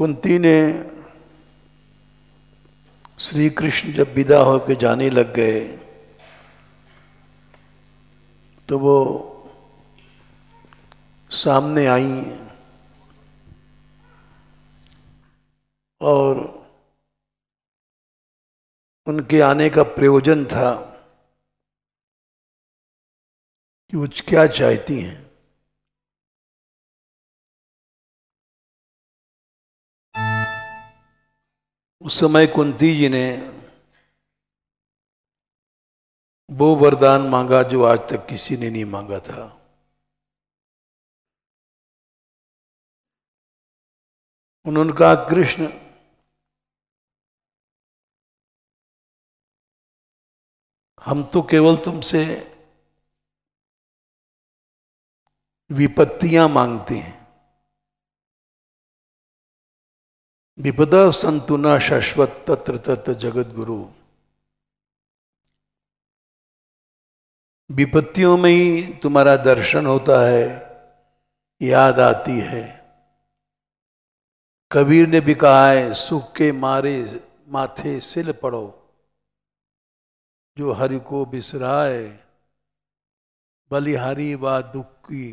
कुंती ने श्री कृष्ण जब विदा होकर जाने लग गए तो वो सामने आई और उनके आने का प्रयोजन था कि वो क्या चाहती हैं उस समय कुंती जी ने वो वरदान मांगा जो आज तक किसी ने नहीं मांगा था उन्होंने कहा कृष्ण हम तो केवल तुमसे विपत्तियां मांगते हैं विपदा संतुना शाश्वत तत्र तत् जगत गुरु विपत्तियों में ही तुम्हारा दर्शन होता है याद आती है कबीर ने भी कहा है सुख के मारे माथे सिल पड़ो जो हरि को बिसराए बलिहारी व दुख की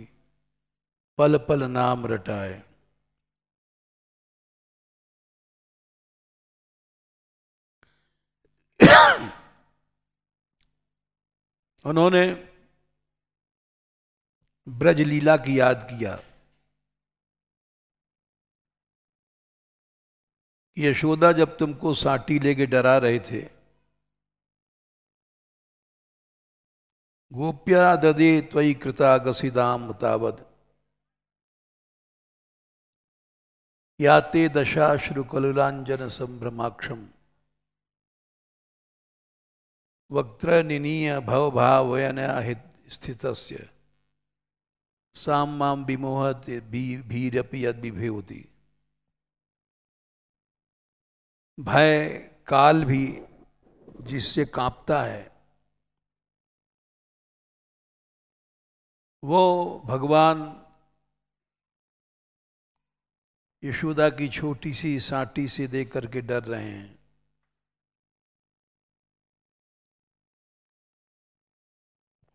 पल पल नाम रटाए उन्होंने ब्रज लीला की याद किया यशोदा जब तुमको साटी लेके डरा रहे थे गोप्या ददे त्वी कृता गसीदाम तावद याते दशाश्रुकलुलांजन संभ्रमाक्षम वक्त्र निनीय भव भावयन स्थित साम माम विमोहत भी, भीरपि यद विभेवती भय काल भी जिससे कांपता है वो भगवान यशोदा की छोटी सी साटी से देख करके डर रहे हैं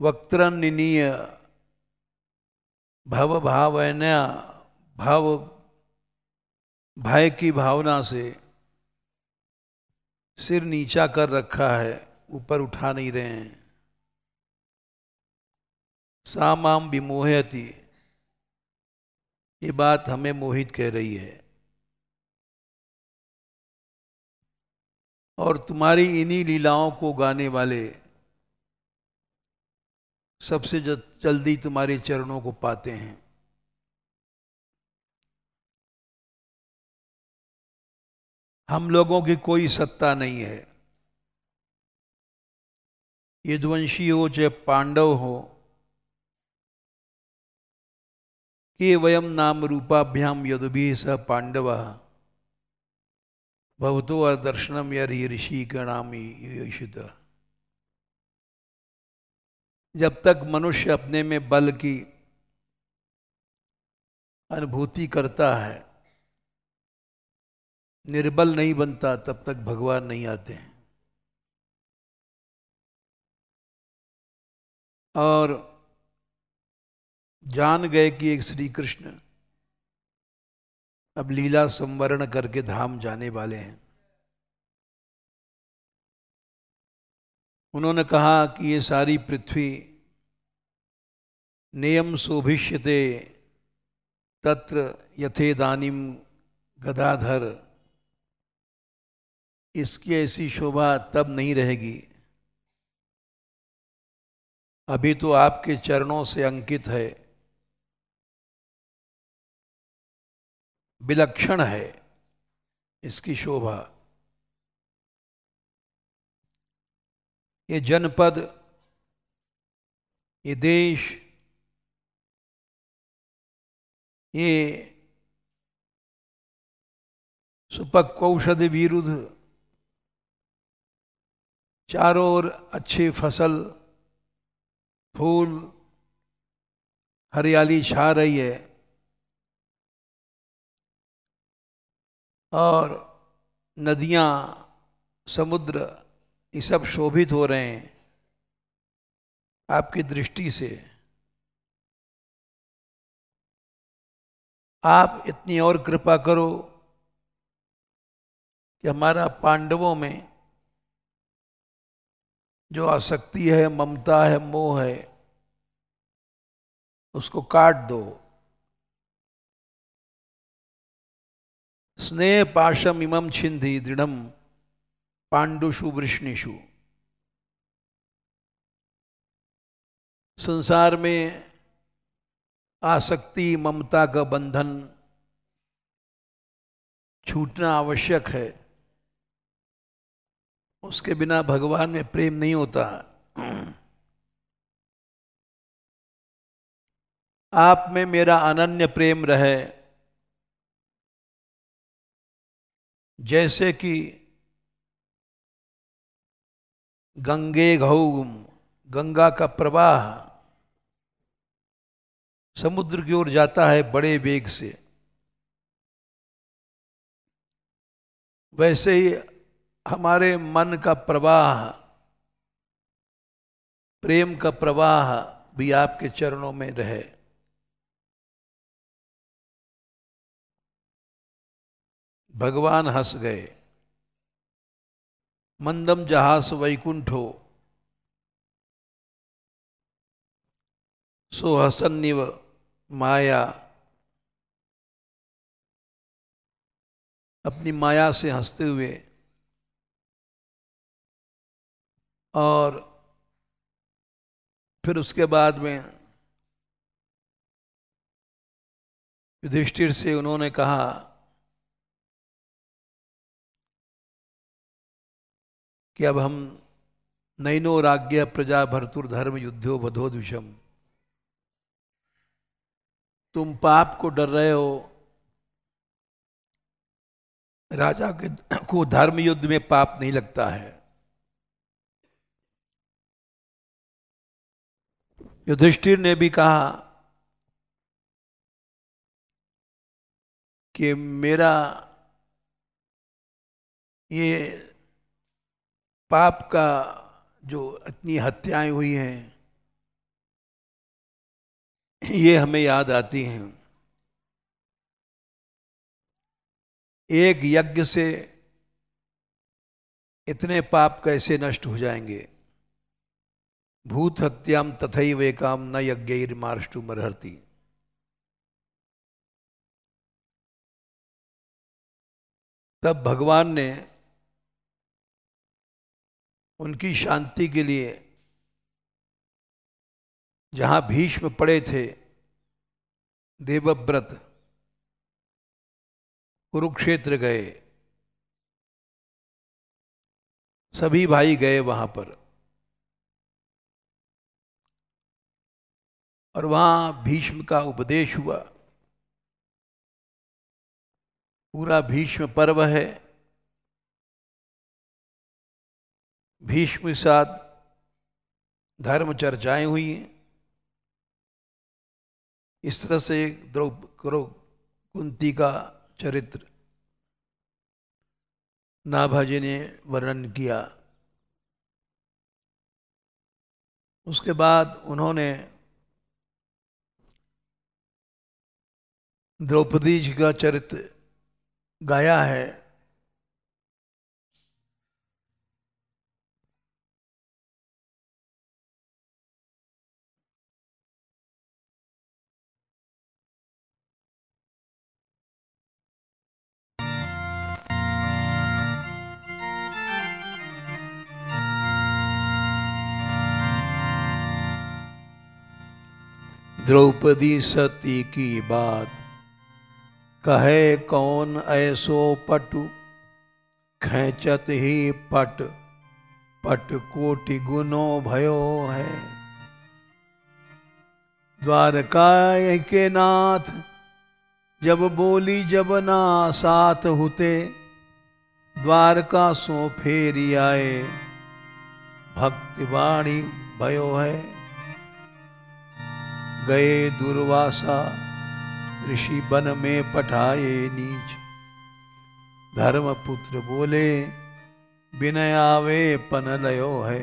वक्तृनीय भव भावना भाव भय की भावना से सिर नीचा कर रखा है ऊपर उठा नहीं रहे हैं सामाम विमोहती ये बात हमें मोहित कह रही है और तुम्हारी इन्हीं लीलाओं को गाने वाले सबसे जल्दी तुम्हारे चरणों को पाते हैं हम लोगों की कोई सत्ता नहीं है यदुवंशी हो चाहे पांडव हो कि वयम नाम रूपाभ्याम यदुभि स पांडव भवतो दर्शनम ऋषि गणामी ईषिता जब तक मनुष्य अपने में बल की अनुभूति करता है निर्बल नहीं बनता तब तक भगवान नहीं आते हैं और जान गए कि एक श्री कृष्ण अब लीला संवरण करके धाम जाने वाले हैं उन्होंने कहा कि ये सारी पृथ्वी नियम शोभिष्यते तत्र यथेदानिम गदाधर इसकी ऐसी शोभा तब नहीं रहेगी अभी तो आपके चरणों से अंकित है विलक्षण है इसकी शोभा ये जनपद ये देश ये सुपक औषधि विरुद्ध चारों ओर अच्छी फसल फूल हरियाली छा रही है और नदियाँ समुद्र ये सब शोभित हो रहे हैं आपकी दृष्टि से आप इतनी और कृपा करो कि हमारा पांडवों में जो आसक्ति है ममता है मोह है उसको काट दो स्नेह पाशम इमम छिंदी दृढ़म पांडुषु वृष्णिषु संसार में आसक्ति ममता का बंधन छूटना आवश्यक है उसके बिना भगवान में प्रेम नहीं होता आप में मेरा अनन्य प्रेम रहे जैसे कि गंगे घऊम गंगा का प्रवाह समुद्र की ओर जाता है बड़े वेग से वैसे ही हमारे मन का प्रवाह प्रेम का प्रवाह भी आपके चरणों में रहे भगवान हंस गए मंदम जहास वैकुंठो सोहसन्निव माया अपनी माया से हंसते हुए और फिर उसके बाद में युधिष्ठिर से उन्होंने कहा कि अब हम नैनो राज्ञ प्रजा भरतुर धर्म युद्धो वधो दुषम तुम पाप को डर रहे हो राजा के को धर्म युद्ध में पाप नहीं लगता है युधिष्ठिर ने भी कहा कि मेरा ये पाप का जो इतनी हत्याएं हुई हैं ये हमें याद आती हैं एक यज्ञ से इतने पाप कैसे नष्ट हो जाएंगे भूत हत्याम तथई वे काम न यज्ञ मार्ष्टु मरहरती तब भगवान ने उनकी शांति के लिए जहाँ भीष्म पड़े थे देवव्रत कुरुक्षेत्र गए सभी भाई गए वहाँ पर और वहाँ भीष्म का उपदेश हुआ पूरा भीष्म पर्व है भीष्म के साथ धर्म चर्चाएं हुई हैं इस तरह से द्रौ कुंती का चरित्र नाभाजी ने वर्णन किया उसके बाद उन्होंने द्रौपदी जी का चरित्र गाया है द्रौपदी सती की बात कहे कौन ऐसो पटु खैचत ही पट पट कोटि गुनो भयो है द्वारका के नाथ जब बोली जब ना साथ हुते द्वारका सो फेरी आए भक्तिवाणी भयो है गए दुर्वासा ऋषि बन में पठाए नीच धर्मपुत्र बोले विनय आवे पन लयो है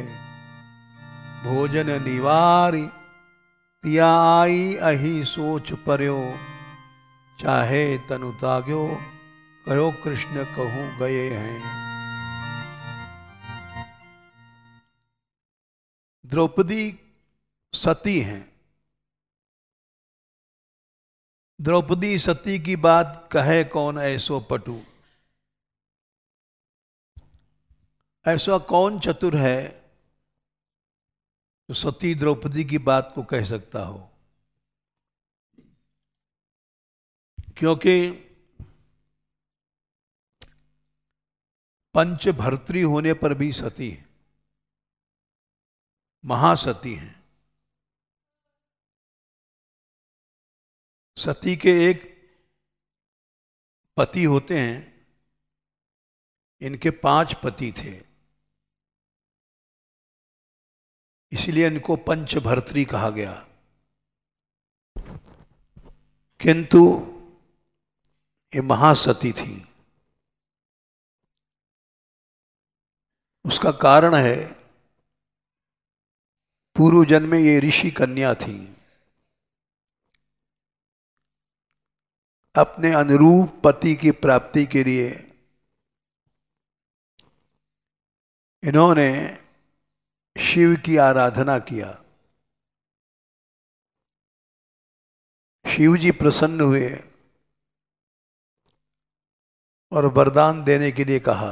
भोजन निवारी या आई अही सोच पर्यो चाहे तनु ताग्यो कहो कृष्ण कहू गए हैं द्रौपदी सती हैं द्रौपदी सती की बात कहे कौन ऐसो पटु ऐसा कौन चतुर है जो सती द्रौपदी की बात को कह सकता हो क्योंकि पंच भर्तृ होने पर भी सती है महासती हैं सती के एक पति होते हैं इनके पांच पति थे इसलिए इनको पंचभर्त्री कहा गया किंतु ये महासती थी उसका कारण है पूर्व जन्म में ये ऋषि कन्या थी अपने अनुरूप पति की प्राप्ति के लिए इन्होंने शिव की आराधना किया शिव जी प्रसन्न हुए और वरदान देने के लिए कहा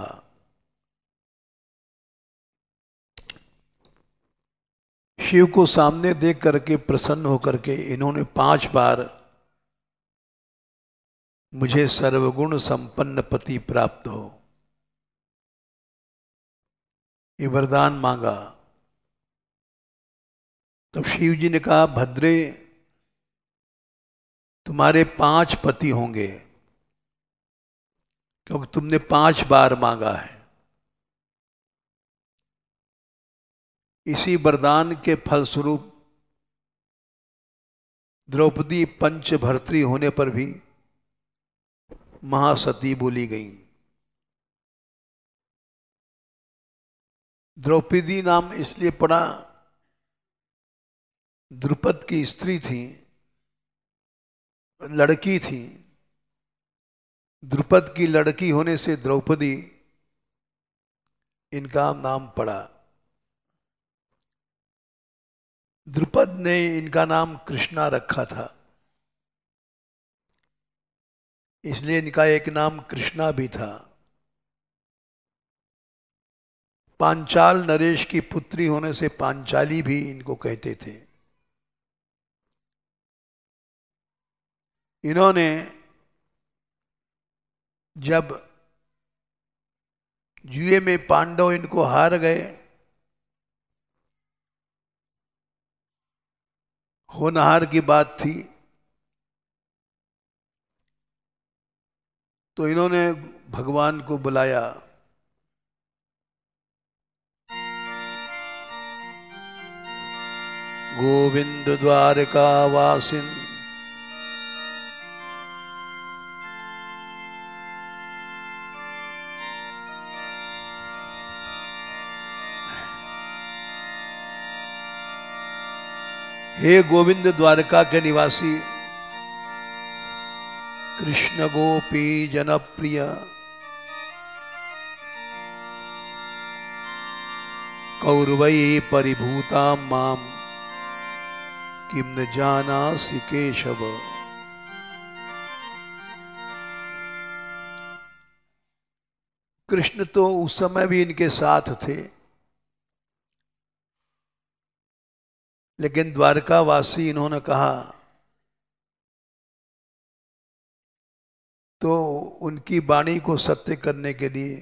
शिव को सामने देख करके प्रसन्न होकर के इन्होंने पांच बार मुझे सर्वगुण संपन्न पति प्राप्त हो ये वरदान मांगा तब शिव जी ने कहा भद्रे तुम्हारे पांच पति होंगे क्योंकि तुमने पांच बार मांगा है इसी वरदान के फलस्वरूप द्रौपदी पंच भर्त्री होने पर भी महासती बोली गई द्रौपदी नाम इसलिए पड़ा द्रुपद की स्त्री थी लड़की थी द्रुपद की लड़की होने से द्रौपदी इनका नाम पड़ा द्रुपद ने इनका नाम कृष्णा रखा था इसलिए इनका एक नाम कृष्णा भी था पांचाल नरेश की पुत्री होने से पांचाली भी इनको कहते थे इन्होंने जब जुए में पांडव इनको हार गए होनहार की बात थी तो इन्होंने भगवान को बुलाया गोविंद द्वारका वासिन हे गोविंद द्वारका के निवासी कृष्ण गोपी जनप्रिय कौरवै परिभूता माम किम न जाना केशव कृष्ण तो उस समय भी इनके साथ थे लेकिन द्वारकावासी इन्होंने कहा तो उनकी वाणी को सत्य करने के लिए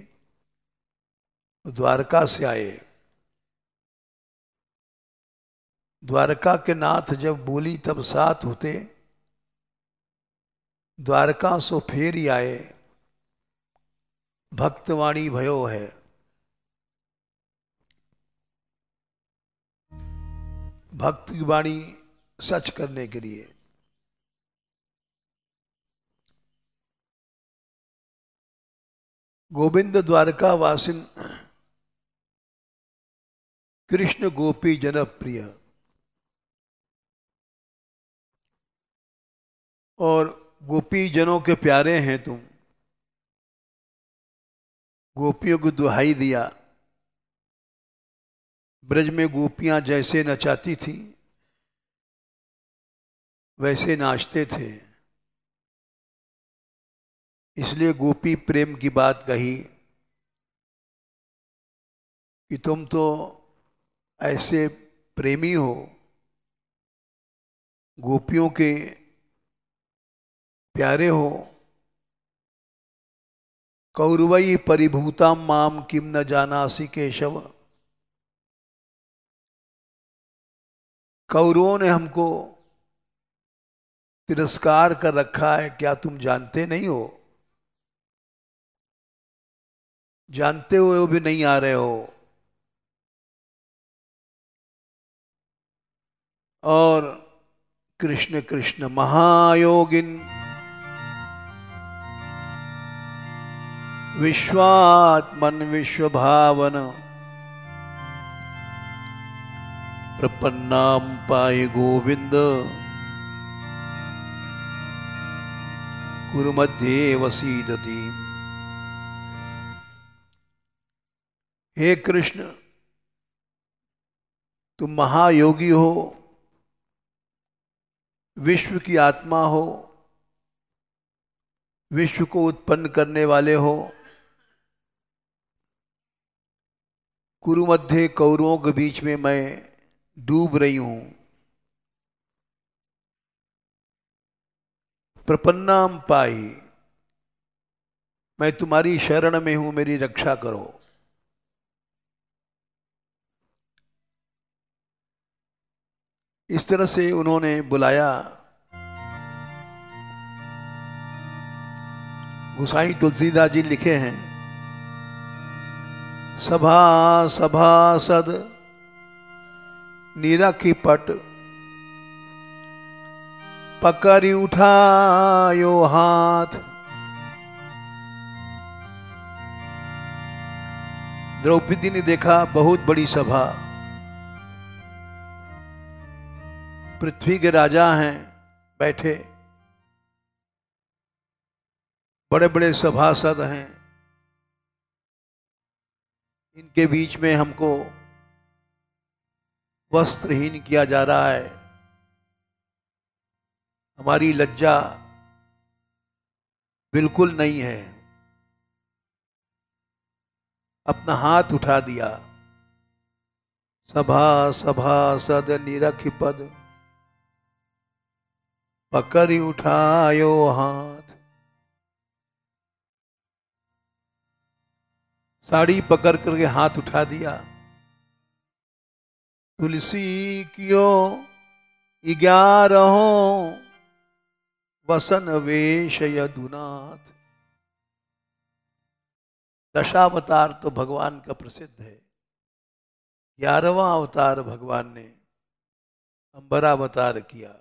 द्वारका से आए द्वारका के नाथ जब बोली तब साथ होते द्वारका सो फेर ही आए भक्तवाणी भयो है भक्त की वाणी सच करने के लिए गोविंद द्वारका वासिन कृष्ण गोपी जनप्रिय और गोपी जनों के प्यारे हैं तुम गोपियों को दुहाई दिया ब्रज में गोपियां जैसे नचाती थी वैसे नाचते थे इसलिए गोपी प्रेम की बात कही कि तुम तो ऐसे प्रेमी हो गोपियों के प्यारे हो कौरवई परिभूता माम किम न जानासी केशव कौरवों ने हमको तिरस्कार कर रखा है क्या तुम जानते नहीं हो जानते हुए वो भी नहीं आ रहे हो और कृष्ण कृष्ण महायोगिन विश्वात्मन विश्व भावन प्रपन्नाम पाए गोविंद गुरु मध्ये वसीदती हे कृष्ण तुम महायोगी हो विश्व की आत्मा हो विश्व को उत्पन्न करने वाले हो कुरुमध्य कौरवों के बीच में मैं डूब रही हूं प्रपन्नाम पाई मैं तुम्हारी शरण में हूं मेरी रक्षा करो इस तरह से उन्होंने बुलाया गुसाई तुलसीदास जी लिखे हैं सभा सभा सद नीरा की पट पकड़ी उठायो हाथ द्रौपदी ने देखा बहुत बड़ी सभा पृथ्वी के राजा हैं बैठे बड़े बड़े सभासद हैं इनके बीच में हमको वस्त्रहीन किया जा रहा है हमारी लज्जा बिल्कुल नहीं है अपना हाथ उठा दिया सभा सभा सद निरख पद पकड़ी उठायो हाथ साड़ी पकड़ करके हाथ उठा दिया तुलसी कियो ग्यारह वसन वेश यदुनाथ दशावतार तो भगवान का प्रसिद्ध है ग्यारहवा अवतार भगवान ने अंबरावतार किया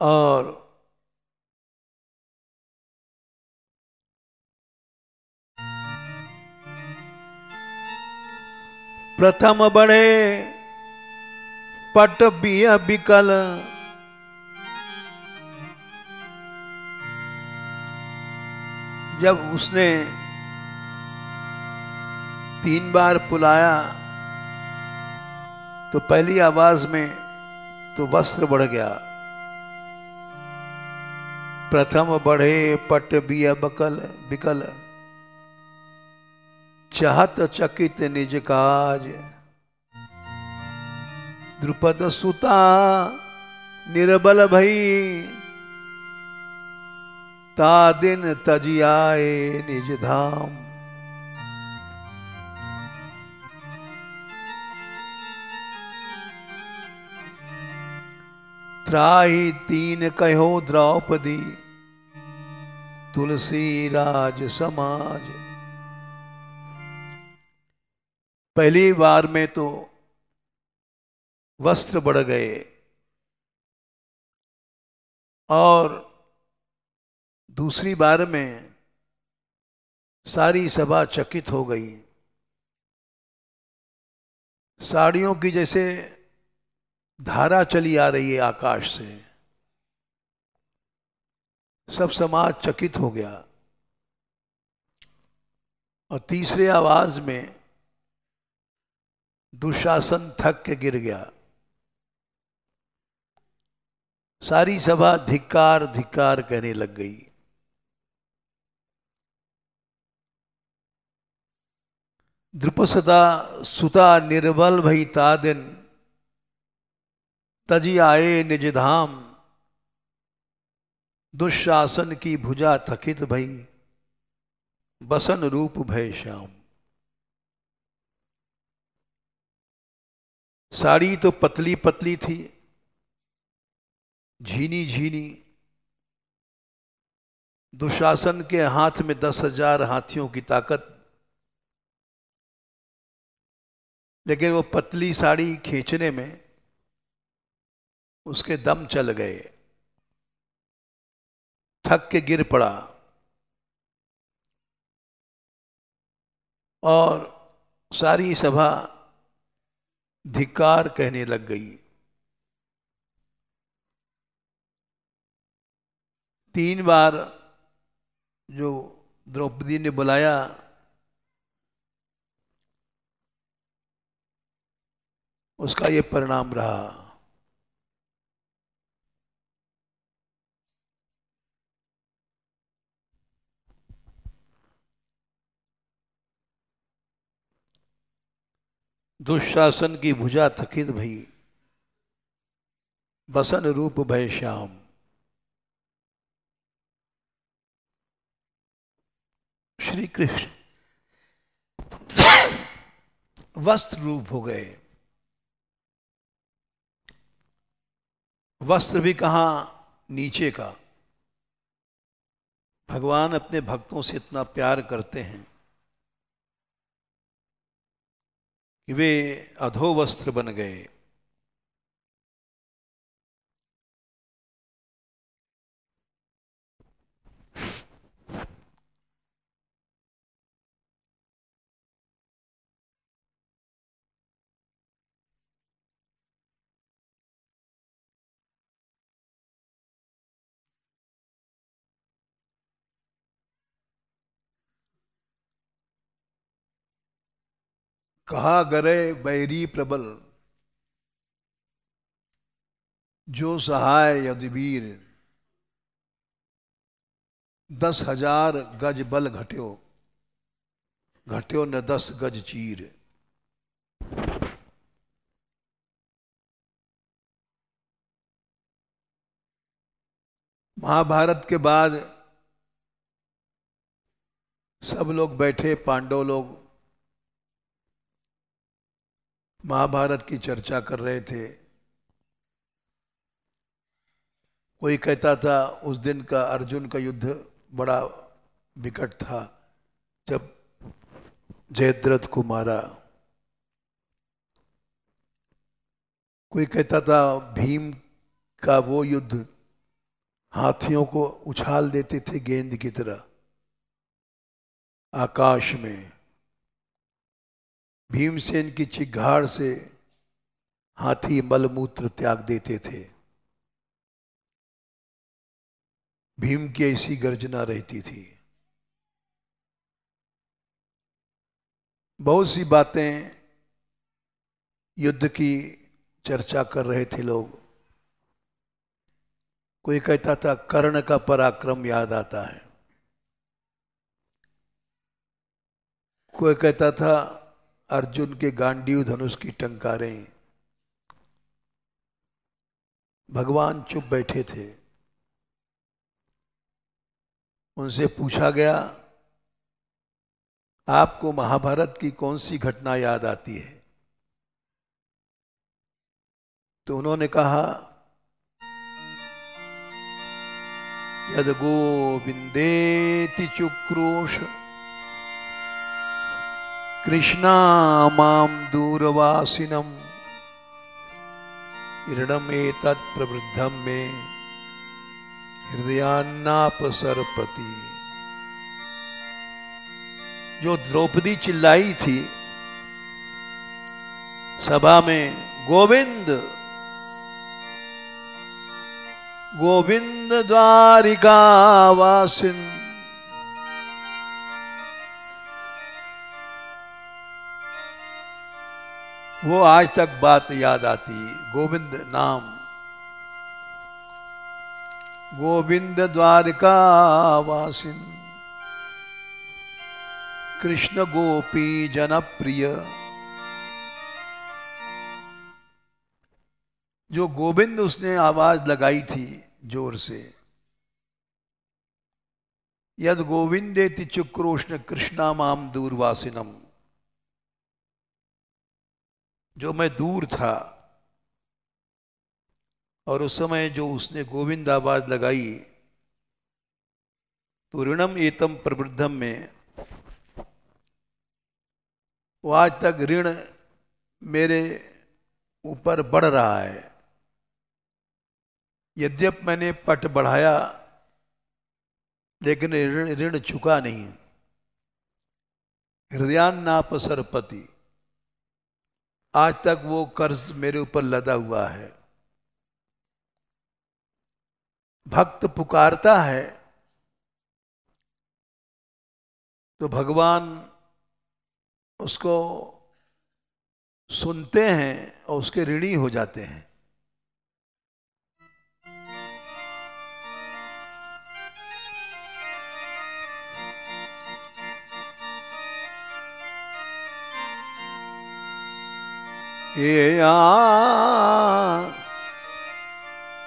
और प्रथम बड़े पट बिया बिकल जब उसने तीन बार पुलाया तो पहली आवाज में तो वस्त्र बढ़ गया प्रथम बढ़े पट बिया बकल बिकल चाहत चकित निज काज द्रुपद सुता निर्बल भई ता दिन तजियाए निज धाम त्राही तीन कहो द्रौपदी तुलसी राज समाज पहली बार में तो वस्त्र बढ़ गए और दूसरी बार में सारी सभा चकित हो गई साड़ियों की जैसे धारा चली आ रही है आकाश से सब समाज चकित हो गया और तीसरे आवाज में दुशासन थक के गिर गया सारी सभा धिक्कार धिक्कार कहने लग गई द्रुपसदा सुता निर्बल भई तादिन तजी आए निज धाम दुशासन की भुजा थकित भई बसन रूप भय श्याम साड़ी तो पतली पतली थी झीनी झीनी दुशासन के हाथ में दस हजार हाथियों की ताकत लेकिन वो पतली साड़ी खींचने में उसके दम चल गए थक के गिर पड़ा और सारी सभा धिकार कहने लग गई तीन बार जो द्रौपदी ने बुलाया उसका ये परिणाम रहा दुशासन की भुजा थकित भई बसन रूप भय श्याम श्री कृष्ण वस्त्र रूप हो गए वस्त्र भी कहा नीचे का भगवान अपने भक्तों से इतना प्यार करते हैं वे अधोवस्त्र बन गए कहा गरे बैरी प्रबल जो सहाय यदवीर दस हजार गज बल घट्यो घट्यो न दस गज चीर महाभारत के बाद सब लोग बैठे पांडव लोग महाभारत की चर्चा कर रहे थे कोई कहता था उस दिन का अर्जुन का युद्ध बड़ा विकट था जब जयद्रथ को मारा कोई कहता था भीम का वो युद्ध हाथियों को उछाल देते थे गेंद की तरह आकाश में भीमसेन की चिघाड़ से हाथी मलमूत्र त्याग देते थे भीम की ऐसी गर्जना रहती थी बहुत सी बातें युद्ध की चर्चा कर रहे थे लोग कोई कहता था कर्ण का पराक्रम याद आता है कोई कहता था अर्जुन के गांडीव धनुष की टंकारें भगवान चुप बैठे थे उनसे पूछा गया आपको महाभारत की कौन सी घटना याद आती है तो उन्होंने कहा यद गोविंदे चुक्रोश कृष्णा माम दूरवासिनम प्रवृद्धम मे हृदयान्नापसरपति जो द्रौपदी चिल्लाई थी सभा में गोविंद गोविंद द्वारिका वासिन वो आज तक बात याद आती गोविंद नाम गोविंद द्वारका वासिन कृष्ण गोपी जनप्रिय जो गोविंद उसने आवाज लगाई थी जोर से यद गोविंदे तिचुक्रोष्ण माम दूरवासिनम जो मैं दूर था और उस समय जो उसने गोविंद आवाज लगाई तो ऋणम एतम प्रवृद्धम में वो आज तक ऋण मेरे ऊपर बढ़ रहा है यद्यप मैंने पट बढ़ाया लेकिन ऋण ऋण चुका नहीं हृदयान्नाप सरपति आज तक वो कर्ज मेरे ऊपर लदा हुआ है भक्त पुकारता है तो भगवान उसको सुनते हैं और उसके ऋणी हो जाते हैं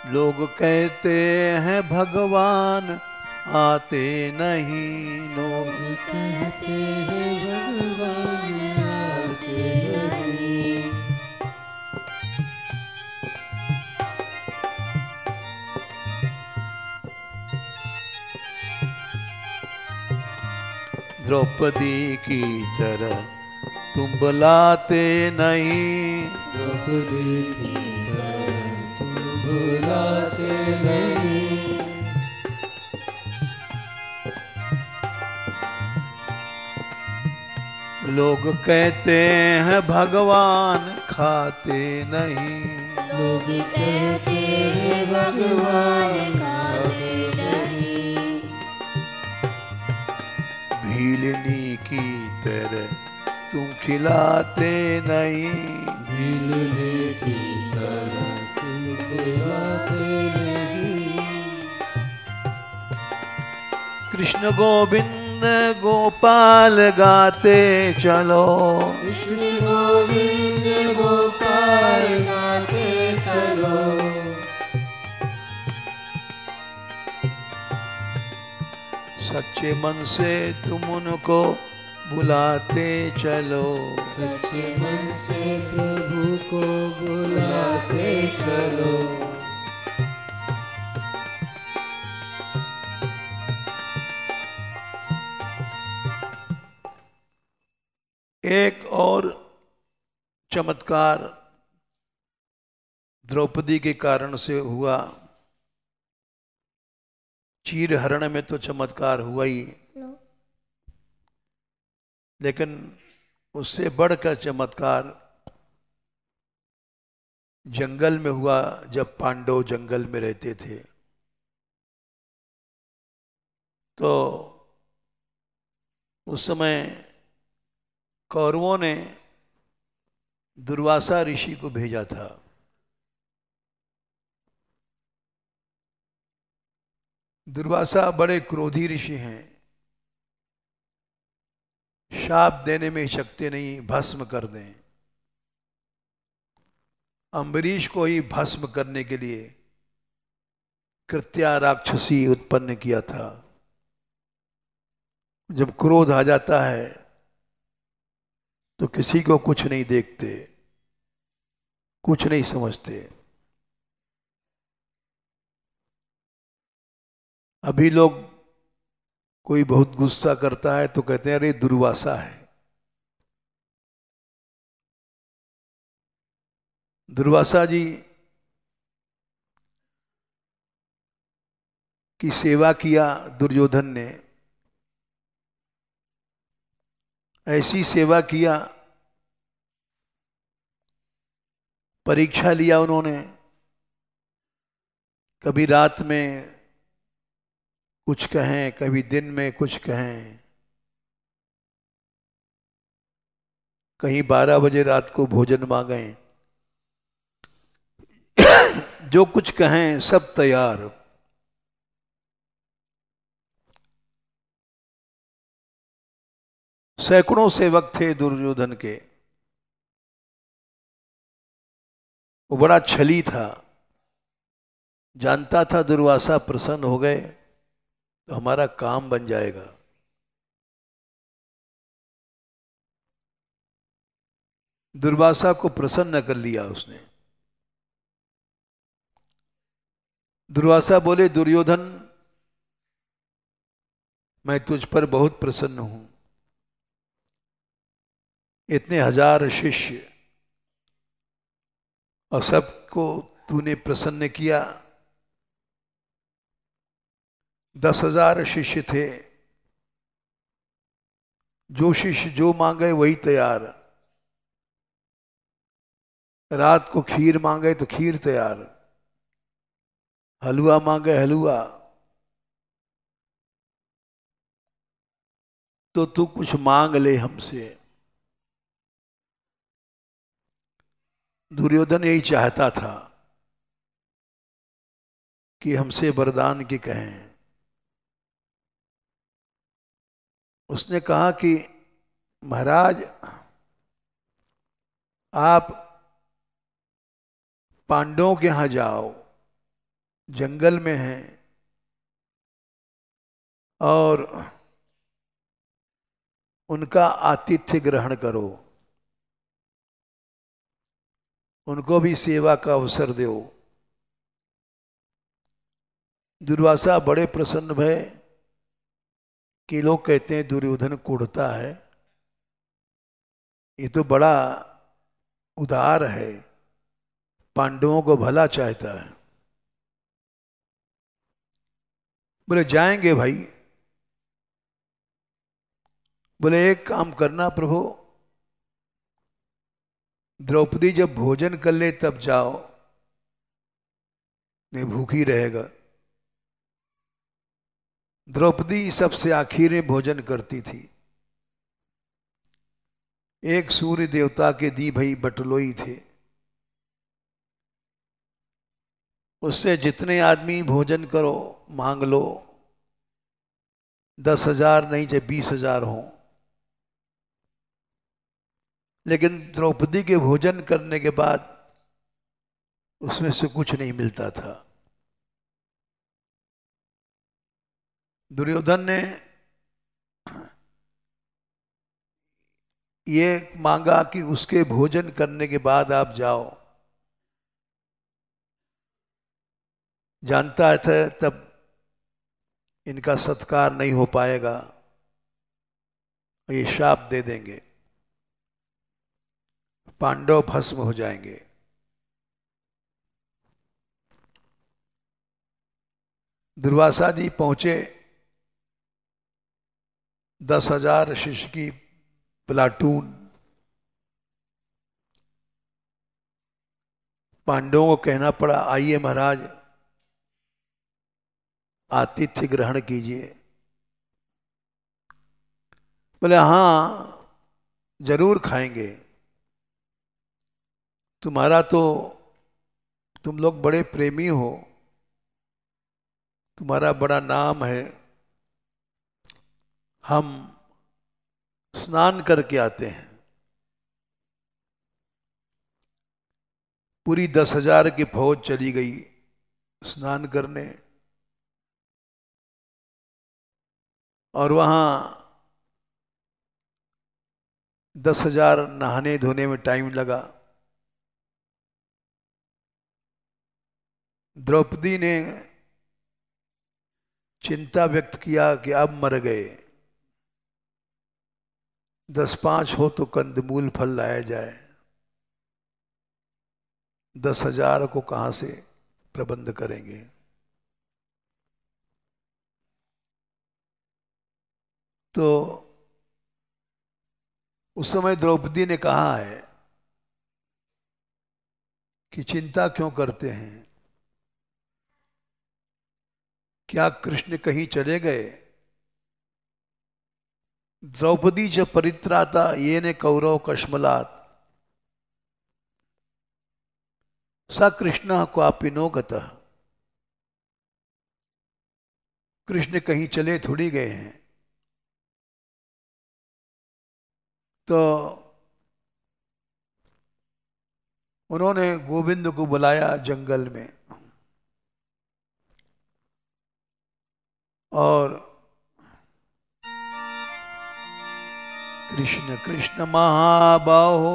लोग कहते हैं भगवान आते नहीं लोग कहते हैं भगवान आते नहीं द्रौपदी की तरह तुम बुलाते नहीं बुलाते नहीं लोग कहते हैं भगवान खाते नहीं लोग कहते हैं भगवान खाते नहीं भीलनी खिलाते नहीं मिलने की तरह कृष्ण गोविंद गोपाल गाते चलो कृष्ण गोविंद गोपाल गाते चलो सच्चे मन से तुम उनको बुलाते चलो सच्चे मन से प्रभु को बुलाते चलो एक और चमत्कार द्रौपदी के कारण से हुआ चीरहरण में तो चमत्कार हुआ ही लेकिन उससे बढ़कर चमत्कार जंगल में हुआ जब पांडव जंगल में रहते थे तो उस समय कौरवों ने दुर्वासा ऋषि को भेजा था दुर्वासा बड़े क्रोधी ऋषि हैं शाप देने में शक्ति नहीं भस्म कर दें अम्बरीश को ही भस्म करने के लिए कृत्या राक्षसी उत्पन्न किया था जब क्रोध आ जाता है तो किसी को कुछ नहीं देखते कुछ नहीं समझते अभी लोग कोई बहुत गुस्सा करता है तो कहते हैं अरे दुर्वासा है दुर्वासा जी की सेवा किया दुर्योधन ने ऐसी सेवा किया परीक्षा लिया उन्होंने कभी रात में कुछ कहें कभी दिन में कुछ कहें कहीं बारह बजे रात को भोजन मांगें जो कुछ कहें सब तैयार सैकड़ों सेवक थे दुर्योधन के वो बड़ा छली था जानता था दुर्वासा प्रसन्न हो गए तो हमारा काम बन जाएगा दुर्वासा को प्रसन्न कर लिया उसने दुर्वासा बोले दुर्योधन मैं तुझ पर बहुत प्रसन्न हूं इतने हजार शिष्य और सबको तूने प्रसन्न किया दस हजार शिष्य थे जो शिष्य जो मांगे वही तैयार रात को खीर मांगे तो खीर तैयार हलवा मांगे हलवा तो तू कुछ मांग ले हमसे दुर्योधन यही चाहता था कि हमसे वरदान के कहें उसने कहा कि महाराज आप पांडवों के यहाँ जाओ जंगल में हैं और उनका आतिथ्य ग्रहण करो उनको भी सेवा का अवसर दो दुर्वासा बड़े प्रसन्न भय कि लोग कहते हैं दुर्योधन कुड़ता है ये तो बड़ा उदार है पांडवों को भला चाहता है बोले जाएंगे भाई बोले एक काम करना प्रभु द्रौपदी जब भोजन कर ले तब जाओ नहीं भूखी रहेगा द्रौपदी सबसे आखिर में भोजन करती थी एक सूर्य देवता के दी भई बटलोई थे उससे जितने आदमी भोजन करो मांग लो दस हजार नहीं चाहे बीस हजार हो लेकिन द्रौपदी के भोजन करने के बाद उसमें से कुछ नहीं मिलता था दुर्योधन ने ये मांगा कि उसके भोजन करने के बाद आप जाओ जानता था तब इनका सत्कार नहीं हो पाएगा ये शाप दे देंगे पांडव भस्म हो जाएंगे दुर्वासा जी पहुंचे दस हजार शिष्य की प्लाटून पांडवों को कहना पड़ा आइए महाराज आतिथ्य ग्रहण कीजिए बोले हाँ जरूर खाएंगे तुम्हारा तो तुम लोग बड़े प्रेमी हो तुम्हारा बड़ा नाम है हम स्नान करके आते हैं पूरी दस हजार की फौज चली गई स्नान करने और वहां दस हजार नहाने धोने में टाइम लगा द्रौपदी ने चिंता व्यक्त किया कि अब मर गए दस पांच हो तो कंदमूल फल लाया जाए दस हजार को कहाँ से प्रबंध करेंगे तो उस समय द्रौपदी ने कहा है कि चिंता क्यों करते हैं क्या कृष्ण कहीं चले गए द्रौपदी जब परित्राता ये ने कौरव कश्मलात स कृष्ण क्वापि नो गतः कृष्ण कहीं चले थोड़ी गए हैं तो उन्होंने गोविंद को बुलाया जंगल में और कृष्ण कृष्ण महाबाहो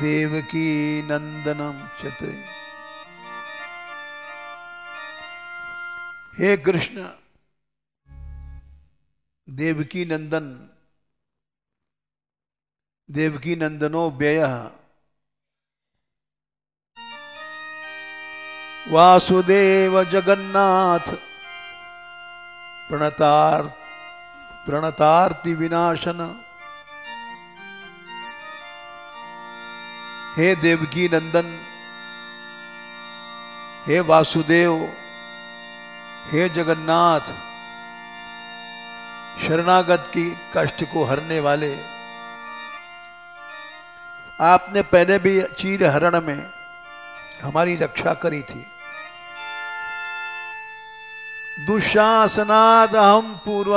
देवकी नंदनम चत हे कृष्ण देवकी नंदन देवकी नंदनो व्यय वासुदेव जगन्नाथ प्रणतार प्रणतार्ति विनाशन हे देवकी नंदन हे वासुदेव हे जगन्नाथ शरणागत की कष्ट को हरने वाले आपने पहले भी चीर हरण में हमारी रक्षा करी थी दुशासनादहम पूर्व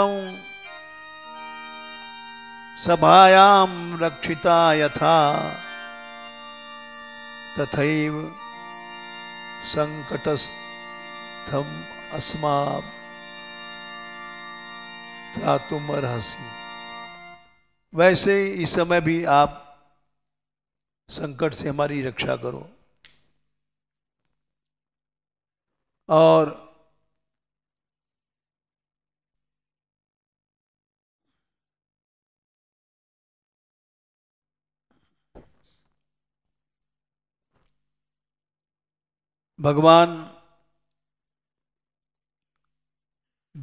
सभायाम रक्षिता यथा तथैव संकटस्थम अस्मा तुम रहसी वैसे इस समय भी आप संकट से हमारी रक्षा करो और भगवान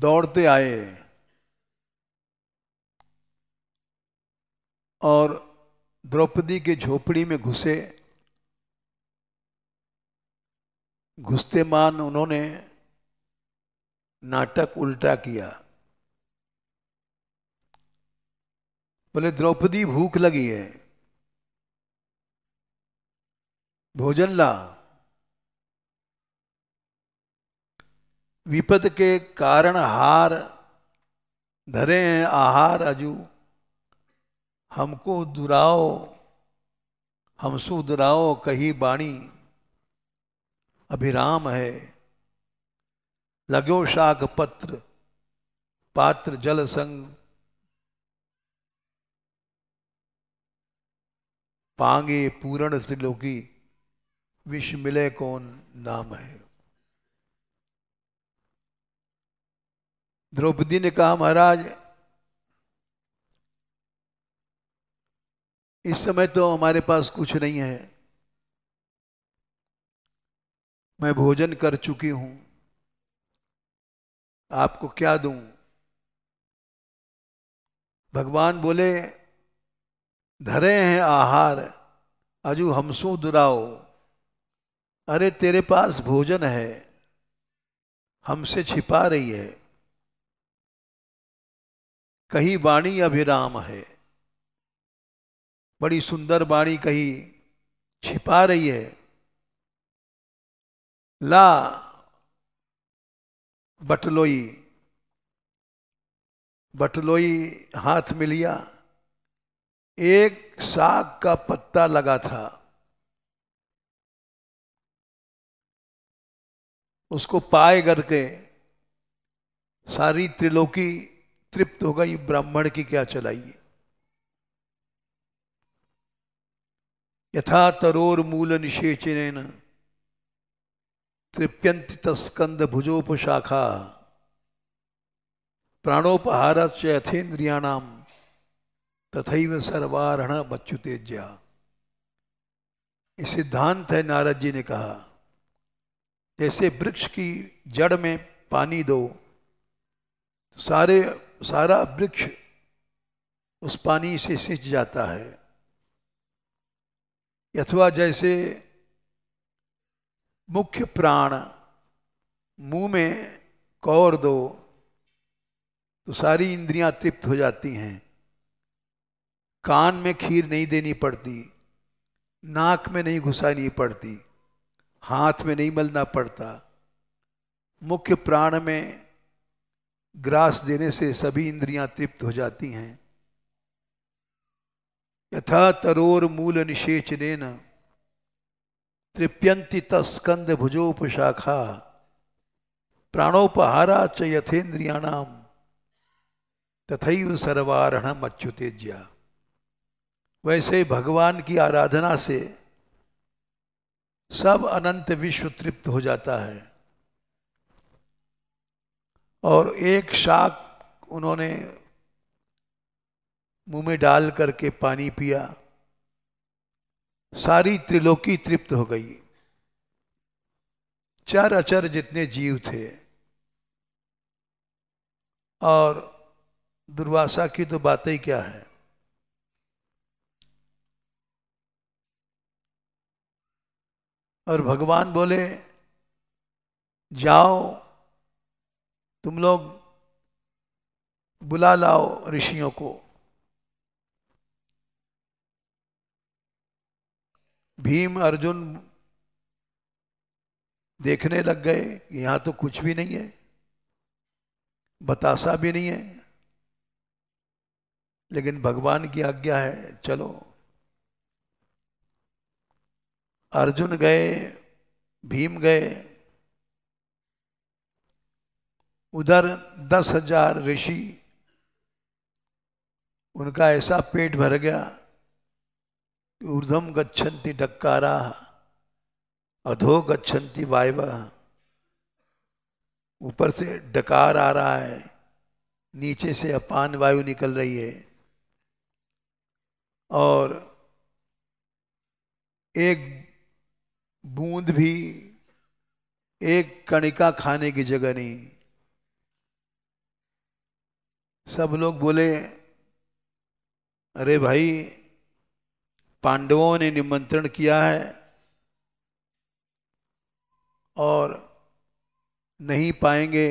दौड़ते आए और द्रौपदी के झोपड़ी में घुसे घुसते मान उन्होंने नाटक उल्टा किया बोले द्रौपदी भूख लगी है भोजन ला विपद के कारण हार धरे हैं आहार अजू हमको दुराओ हम सुधराओ कही बाणी अभिराम है लगो शाख पत्र पात्र जल संग पांगे पूरण त्रिलोकी विष मिले कौन नाम है द्रौपदी ने कहा महाराज इस समय तो हमारे पास कुछ नहीं है मैं भोजन कर चुकी हूं आपको क्या दू भगवान बोले धरे हैं आहार अजू हमसू दुराओ अरे तेरे पास भोजन है हमसे छिपा रही है कही वाणी अभिराम है बड़ी सुंदर वाणी कही छिपा रही है ला बटलोई बटलोई हाथ में लिया एक साग का पत्ता लगा था उसको पाए करके सारी त्रिलोकी तृप्त होगा ये ब्राह्मण की क्या चलाइए यथा तरोर मूल निषेचन तृप्यंत तस्कंद भुजोपशाखा प्राणोपहार चैथेन्द्रियाणाम तथैव सर्वारण बच्युतेज्या सिद्धांत है नारद जी ने कहा जैसे वृक्ष की जड़ में पानी दो तो सारे सारा वृक्ष उस पानी से सिंच जाता है अथवा जैसे मुख्य प्राण मुंह में कौर दो तो सारी इंद्रियां तृप्त हो जाती हैं कान में खीर नहीं देनी पड़ती नाक में नहीं घुसानी पड़ती हाथ में नहीं मलना पड़ता मुख्य प्राण में ग्रास देने से सभी इंद्रियां तृप्त हो जाती हैं यथा तरोर मूल निषेचने न तृप्यंति तस्कंद भुजोपशाखा प्राणोपहारा च यथेन्द्रियाणाम तथैव सर्वारणम अच्युतेज्या वैसे भगवान की आराधना से सब अनंत विश्व तृप्त हो जाता है और एक शाक उन्होंने मुंह में डाल करके पानी पिया सारी त्रिलोकी तृप्त हो गई चार अचर जितने जीव थे और दुर्वासा की तो बातें ही क्या है और भगवान बोले जाओ तुम लोग बुला लाओ ऋषियों को भीम अर्जुन देखने लग गए यहां तो कुछ भी नहीं है बतासा भी नहीं है लेकिन भगवान की आज्ञा है चलो अर्जुन गए भीम गए उधर दस हजार ऋषि उनका ऐसा पेट भर गया कि ऊर्धम गच्छन्ति डक्कारा अधो गच्छन्ति वायव ऊपर से डकार आ रहा है नीचे से अपान वायु निकल रही है और एक बूंद भी एक कणिका खाने की जगह नहीं सब लोग बोले अरे भाई पांडवों ने निमंत्रण किया है और नहीं पाएंगे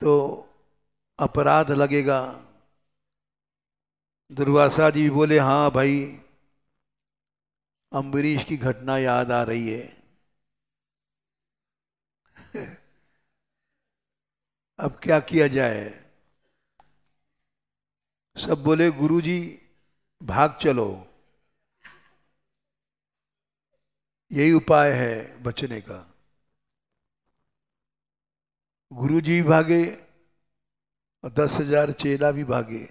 तो अपराध लगेगा दुर्वासा जी बोले हाँ भाई अम्बरीश की घटना याद आ रही है अब क्या किया जाए सब बोले गुरुजी भाग चलो यही उपाय है बचने का गुरु जी भागे और दस हजार चेला भी भागे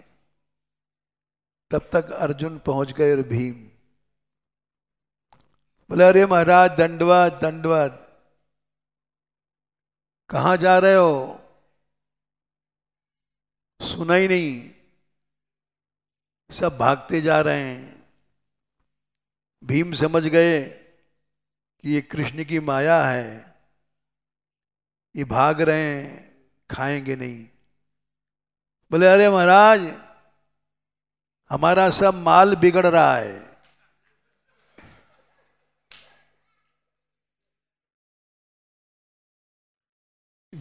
तब तक अर्जुन पहुंच गए और भीम बोले अरे महाराज दंडवाद दंडवाद कहाँ जा रहे हो सुना ही नहीं सब भागते जा रहे हैं भीम समझ गए कि ये कृष्ण की माया है ये भाग रहे हैं खाएंगे नहीं बोले अरे महाराज हमारा सब माल बिगड़ रहा है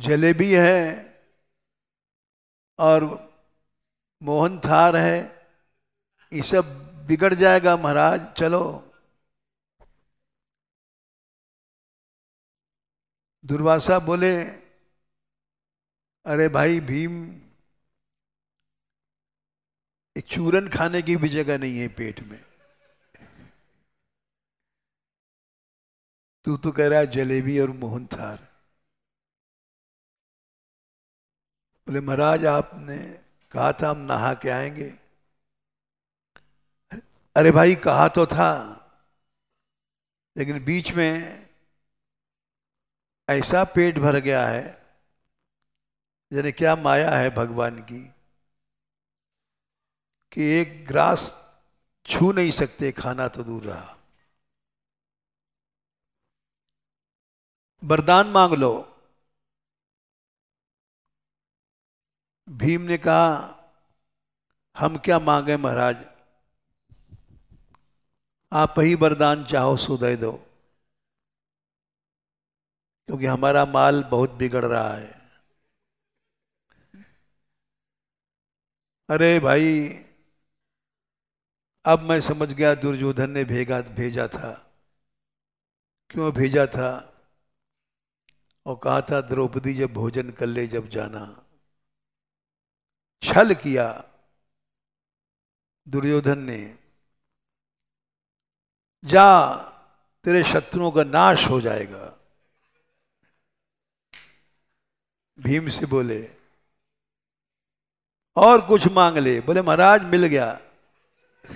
जलेबी है और मोहन थार है ये सब बिगड़ जाएगा महाराज चलो दुर्वासा बोले अरे भाई भीम एक चूरन खाने की भी जगह नहीं है पेट में तू तो कह रहा है जलेबी और मोहन थार बोले महाराज आपने कहा था हम नहा के आएंगे अरे भाई कहा तो था लेकिन बीच में ऐसा पेट भर गया है जैसे क्या माया है भगवान की कि एक ग्रास छू नहीं सकते खाना तो दूर रहा वरदान मांग लो भीम ने कहा हम क्या मांगे महाराज आप ही वरदान चाहो सुदय दो क्योंकि हमारा माल बहुत बिगड़ रहा है अरे भाई अब मैं समझ गया दुर्योधन ने भेगा भेजा था क्यों भेजा था और कहा था द्रौपदी जब भोजन कर ले जब जाना छल किया दुर्योधन ने जा तेरे शत्रुओं का नाश हो जाएगा भीम से बोले और कुछ मांग ले बोले महाराज मिल गया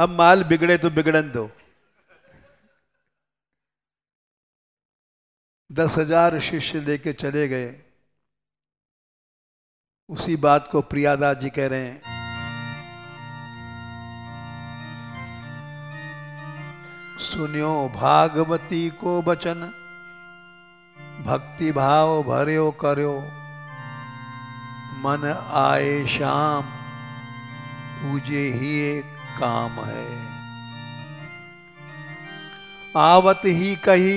अब माल बिगड़े तो बिगड़न दो दस हजार शिष्य लेके चले गए उसी बात को प्रियादा जी कह रहे हैं सुनियो भागवती को बचन भक्ति भाव भर्यो करो मन आए श्याम पूजे ही एक काम है आवत ही कही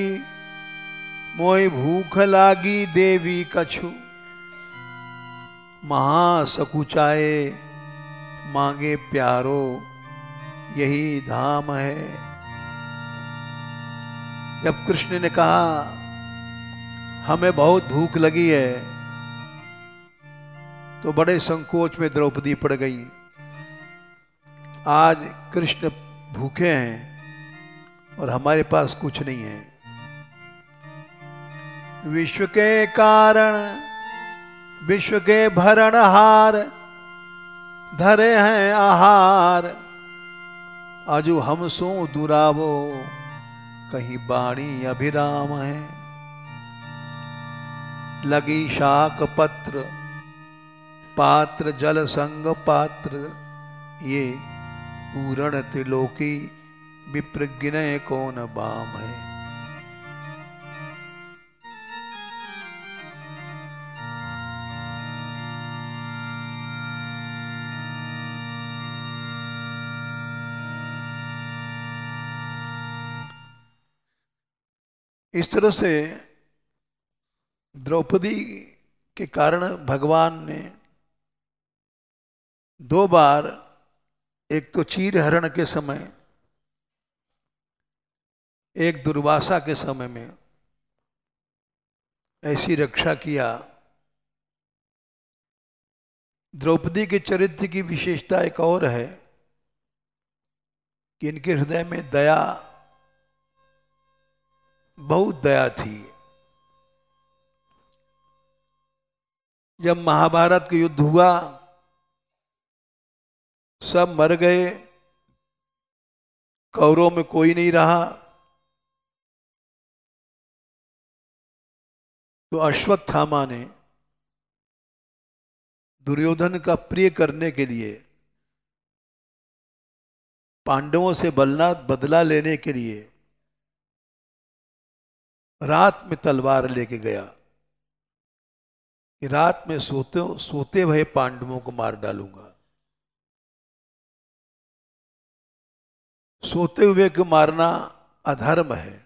मोई भूख लागी देवी कछु महासकुचाए मांगे प्यारो यही धाम है जब कृष्ण ने कहा हमें बहुत भूख लगी है तो बड़े संकोच में द्रौपदी पड़ गई आज कृष्ण भूखे हैं और हमारे पास कुछ नहीं है विश्व के कारण विश्व के भरण हार धरे हैं आहार आजू हम सो दुरावो कहीं बाणी अभिराम है लगी शाक पत्र पात्र जल संग पात्र ये पूरण त्रिलोकी विप्रज्ञ कौन बाम है इस तरह से द्रौपदी के कारण भगवान ने दो बार एक तो चीर हरण के समय एक दुर्वासा के समय में ऐसी रक्षा किया द्रौपदी के चरित्र की विशेषता एक और है कि इनके हृदय में दया बहुत दया थी जब महाभारत का युद्ध हुआ सब मर गए कौरों में कोई नहीं रहा तो अश्वत्थामा ने दुर्योधन का प्रिय करने के लिए पांडवों से बलना बदला लेने के लिए रात में तलवार लेके गया कि रात में सोते सोते हुए पांडवों को मार डालूंगा सोते हुए को मारना अधर्म है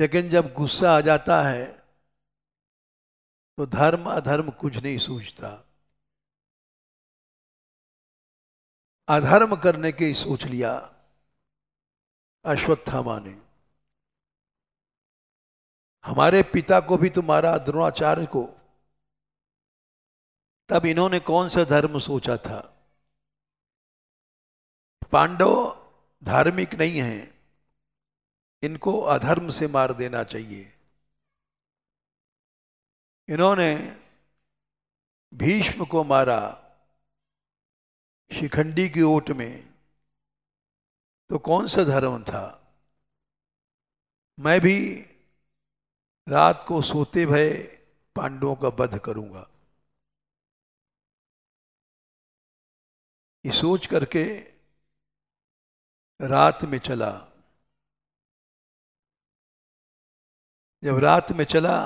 लेकिन जब गुस्सा आ जाता है तो धर्म अधर्म कुछ नहीं सोचता अधर्म करने के सोच लिया अश्वत्थामा ने हमारे पिता को भी तुम्हारा द्रोणाचार्य को तब इन्होंने कौन सा धर्म सोचा था पांडव धार्मिक नहीं हैं इनको अधर्म से मार देना चाहिए इन्होंने भीष्म को मारा शिखंडी की ओट में तो कौन सा धर्म था मैं भी रात को सोते भय पांडवों का वध करूंगा ये सोच करके रात में चला जब रात में चला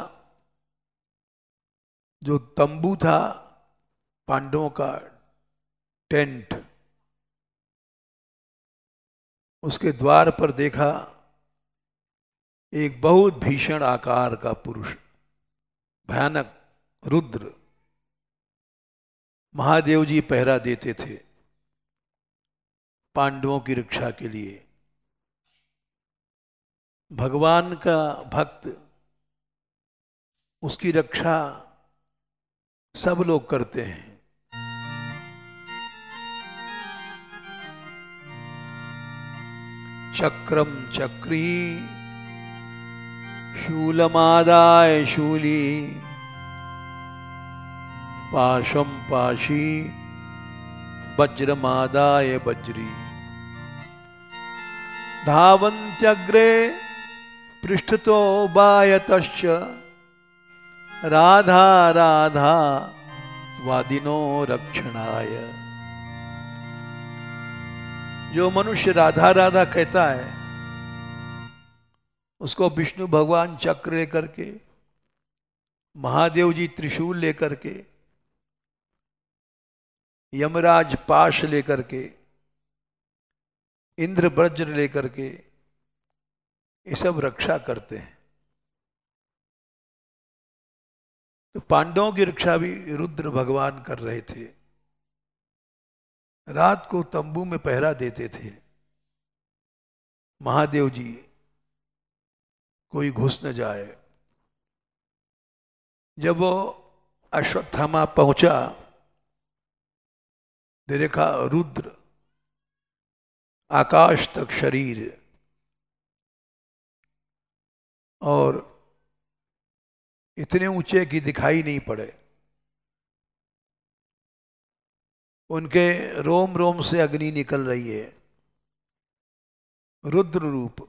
जो तंबू था पांडवों का टेंट उसके द्वार पर देखा एक बहुत भीषण आकार का पुरुष भयानक रुद्र महादेव जी पहरा देते थे पांडवों की रक्षा के लिए भगवान का भक्त उसकी रक्षा सब लोग करते हैं चक्रम चक्री शूलमादाय शूली पाशम पाशी वज्रमादाय वज्री पृष्ठ पृष्ठतो बायतश्च राधा राधा वादिनो रक्षणाय जो मनुष्य राधा राधा कहता है उसको विष्णु भगवान चक्र लेकर के महादेव जी त्रिशूल लेकर के यमराज पाश लेकर के इंद्र वज्र लेकर के ये सब रक्षा करते हैं तो पांडवों की रक्षा भी रुद्र भगवान कर रहे थे रात को तंबू में पहरा देते थे महादेव जी कोई घुस न जाए जब वो अश्वत्थामा पहुंचा देखा रुद्र आकाश तक शरीर और इतने ऊंचे कि दिखाई नहीं पड़े उनके रोम रोम से अग्नि निकल रही है रुद्र रूप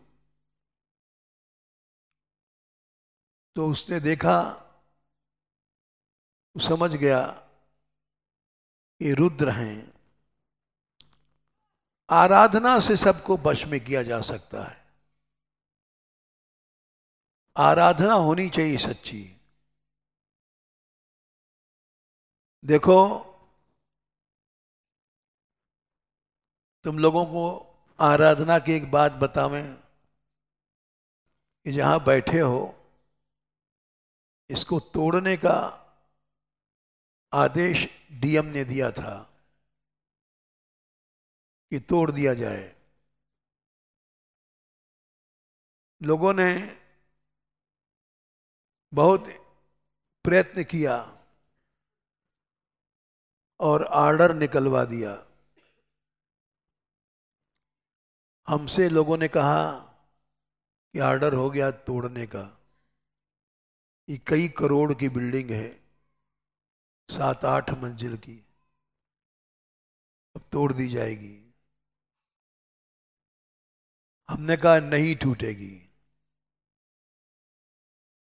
तो उसने देखा समझ गया ये रुद्र हैं आराधना से सबको वश में किया जा सकता है आराधना होनी चाहिए सच्ची देखो तुम लोगों को आराधना की एक बात बतावें कि जहां बैठे हो इसको तोड़ने का आदेश डीएम ने दिया था कि तोड़ दिया जाए लोगों ने बहुत प्रयत्न किया और आर्डर निकलवा दिया हमसे लोगों ने कहा कि आर्डर हो गया तोड़ने का ये कई करोड़ की बिल्डिंग है सात आठ मंजिल की अब तोड़ दी जाएगी हमने कहा नहीं टूटेगी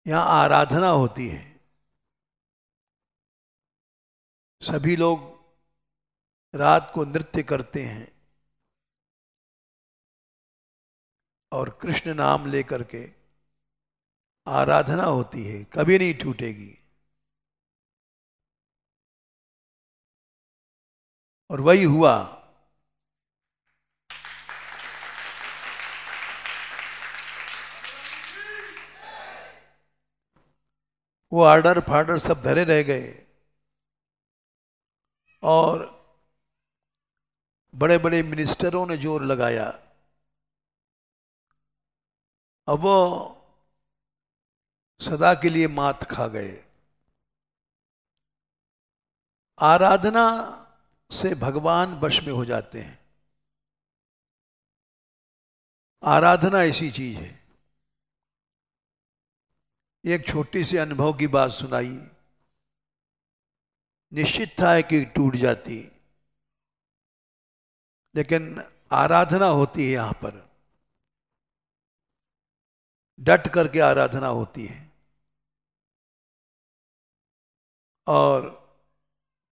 यहां आराधना होती है सभी लोग रात को नृत्य करते हैं और कृष्ण नाम लेकर के आराधना होती है कभी नहीं टूटेगी और वही हुआ वो आर्डर फाडर सब धरे रह गए और बड़े बड़े मिनिस्टरों ने जोर लगाया अब वो सदा के लिए मात खा गए आराधना से भगवान वश में हो जाते हैं आराधना ऐसी चीज है एक छोटी सी अनुभव की बात सुनाई निश्चित था कि टूट जाती लेकिन आराधना होती है यहां पर डट करके आराधना होती है और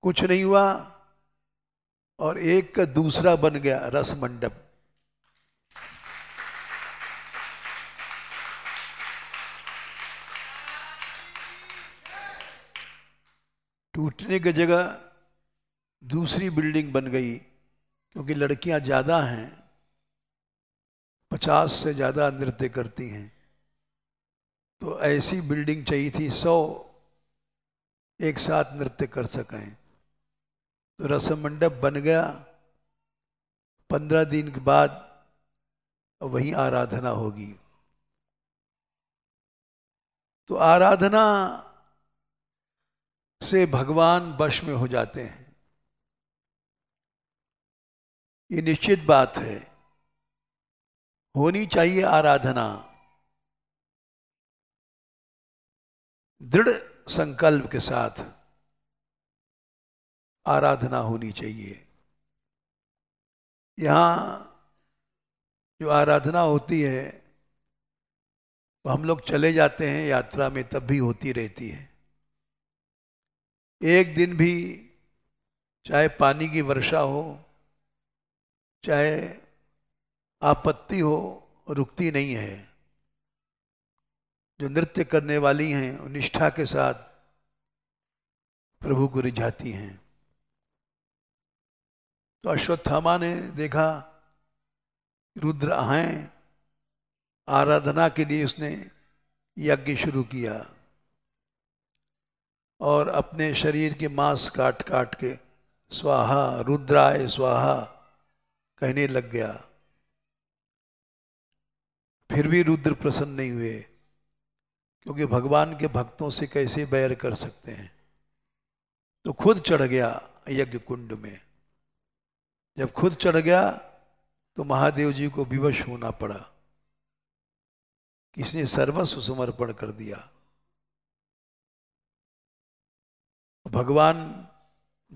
कुछ नहीं हुआ और एक का दूसरा बन गया रस मंडप टूटने की जगह दूसरी बिल्डिंग बन गई क्योंकि लड़कियां ज़्यादा हैं पचास से ज़्यादा नृत्य करती हैं तो ऐसी बिल्डिंग चाहिए थी सौ एक साथ नृत्य कर सकें तो रसम मंडप बन गया पंद्रह दिन के बाद वही आराधना होगी तो आराधना से भगवान वश में हो जाते हैं ये निश्चित बात है होनी चाहिए आराधना दृढ़ संकल्प के साथ आराधना होनी चाहिए यहाँ जो आराधना होती है वो हम लोग चले जाते हैं यात्रा में तब भी होती रहती है एक दिन भी चाहे पानी की वर्षा हो चाहे आपत्ति हो रुकती नहीं है जो नृत्य करने वाली हैं निष्ठा के साथ प्रभु को रिझाती हैं तो अश्वत्थामा ने देखा रुद्र आए आराधना के लिए उसने यज्ञ शुरू किया और अपने शरीर के मांस काट काट के स्वाहा रुद्राय स्वाहा कहने लग गया फिर भी रुद्र प्रसन्न नहीं हुए क्योंकि भगवान के भक्तों से कैसे बैर कर सकते हैं तो खुद चढ़ गया यज्ञ कुंड में जब खुद चढ़ गया तो महादेव जी को विवश होना पड़ा किसने सर्वस्व समर्पण कर दिया भगवान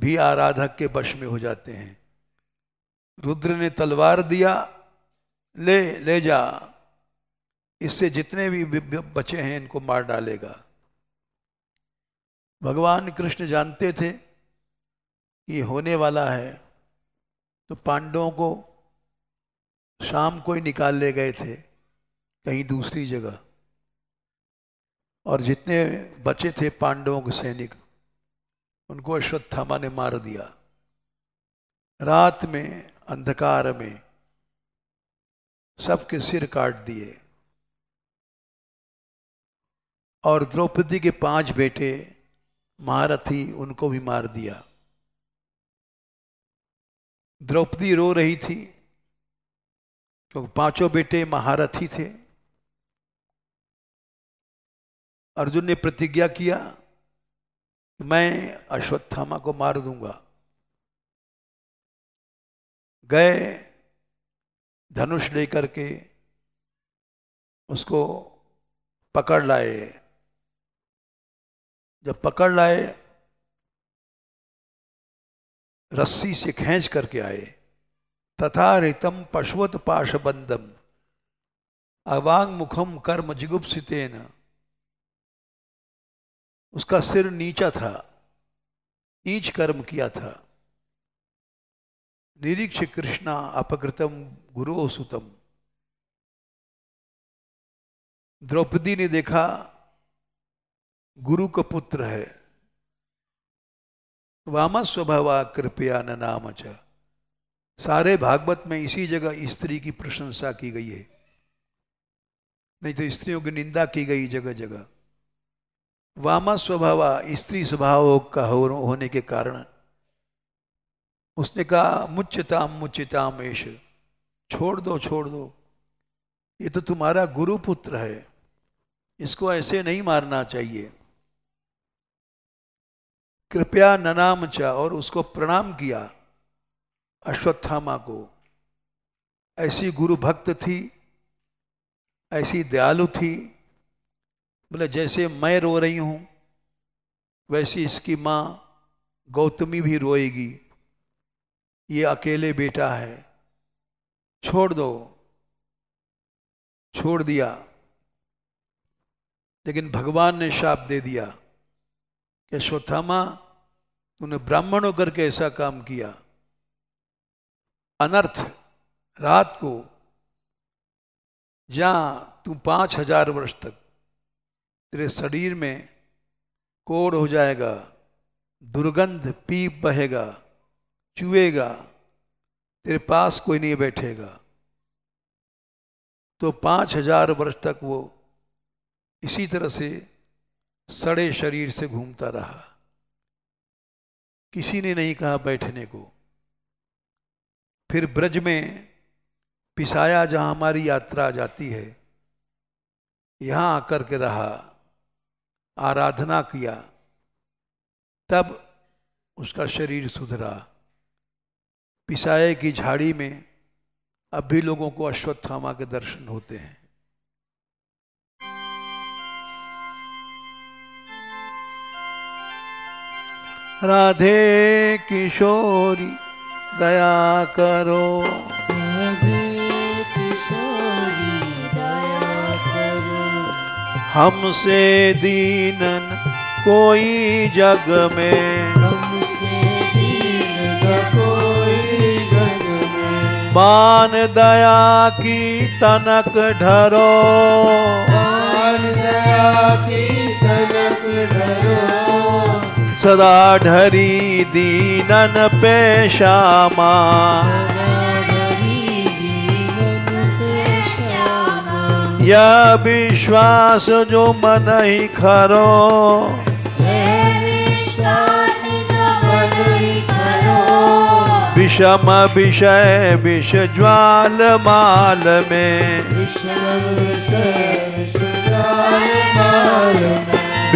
भी आराधक के वश में हो जाते हैं रुद्र ने तलवार दिया ले ले जा इससे जितने भी बचे हैं इनको मार डालेगा भगवान कृष्ण जानते थे कि होने वाला है तो पांडवों को शाम को ही निकाल ले गए थे कहीं दूसरी जगह और जितने बचे थे पांडवों के सैनिक उनको अश्वत्थामा ने मार दिया रात में अंधकार में सबके सिर काट दिए और द्रौपदी के पांच बेटे महारथी उनको भी मार दिया द्रौपदी रो रही थी क्योंकि पांचों बेटे महारथी थे अर्जुन ने प्रतिज्ञा किया मैं अश्वत्थामा को मार दूंगा गए धनुष लेकर के उसको पकड़ लाए जब पकड़ लाए रस्सी से खींच करके आए तथा रितम पाश पाशबंदम अवांग मुखम कर्म जिगुप्सितेन उसका सिर नीचा था नीच कर्म किया था निरीक्ष कृष्णा अपकृतम गुरु सुतम द्रौपदी ने देखा गुरु का पुत्र है वाम स्वभाव कृपया न नाम च सारे भागवत में इसी जगह स्त्री की प्रशंसा की गई है नहीं तो स्त्रियों की निंदा की गई जगह जगह वामा स्वभाव स्त्री स्वभाव का होने के कारण उसने कहा मुच्चताम मुच्चताम ऐश छोड़ दो छोड़ दो ये तो तुम्हारा गुरु पुत्र है इसको ऐसे नहीं मारना चाहिए कृपया चा और उसको प्रणाम किया अश्वत्थामा को ऐसी गुरु भक्त थी ऐसी दयालु थी बोले जैसे मैं रो रही हूँ वैसी इसकी माँ गौतमी भी रोएगी ये अकेले बेटा है छोड़ दो छोड़ दिया लेकिन भगवान ने शाप दे दिया कि श्वथामा तूने ब्राह्मण होकर के ऐसा काम किया अनर्थ रात को जहाँ तू पाँच हजार वर्ष तक तेरे शरीर में कोड़ हो जाएगा दुर्गंध पीप बहेगा चुएगा तेरे पास कोई नहीं बैठेगा तो पाँच हजार वर्ष तक वो इसी तरह से सड़े शरीर से घूमता रहा किसी ने नहीं कहा बैठने को फिर ब्रज में पिसाया जहाँ हमारी यात्रा जाती है यहाँ आकर के रहा आराधना किया तब उसका शरीर सुधरा पिसाए की झाड़ी में अब भी लोगों को अश्वत्थामा के दर्शन होते हैं राधे किशोरी दया करो राधे किशोरी दया करो हमसे दीनन कोई जग में हमसे बान कोई जग में दया की तनक ढरो सदा ढरी दीनन पेशामा यह विश्वास जो मन ही खरो विषम विषय विष ज्वाल माल में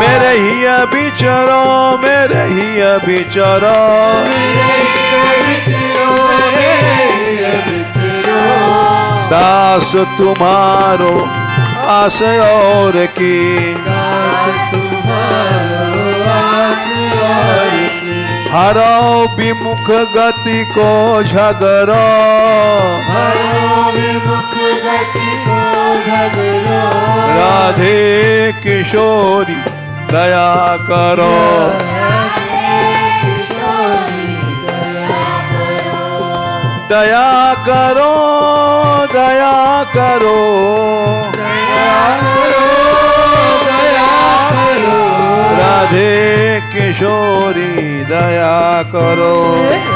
मेरे ही बिचरो मेरे ही बिचरो दास तुम्हारो आस और की दास तुम्हारो आस और हर विमुख गति को झगरो विमुख गति को झगरो राधे किशोरी दया करो दया करो दया करो दया करो राधे किशोरी दया करो